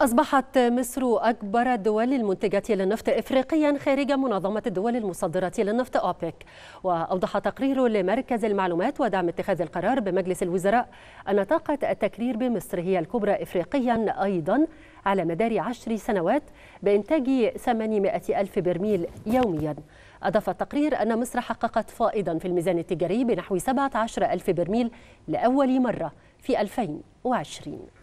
أصبحت مصر أكبر الدول المنتجة للنفط إفريقيا خارج منظمة الدول المصدرة للنفط أوبك وأوضح تقرير لمركز المعلومات ودعم اتخاذ القرار بمجلس الوزراء أن طاقة التكرير بمصر هي الكبرى إفريقيا أيضا على مدار عشر سنوات بإنتاج 800 ألف برميل يوميا أضاف التقرير أن مصر حققت فائضا في الميزان التجاري بنحو 17 ألف برميل لأول مرة في 2020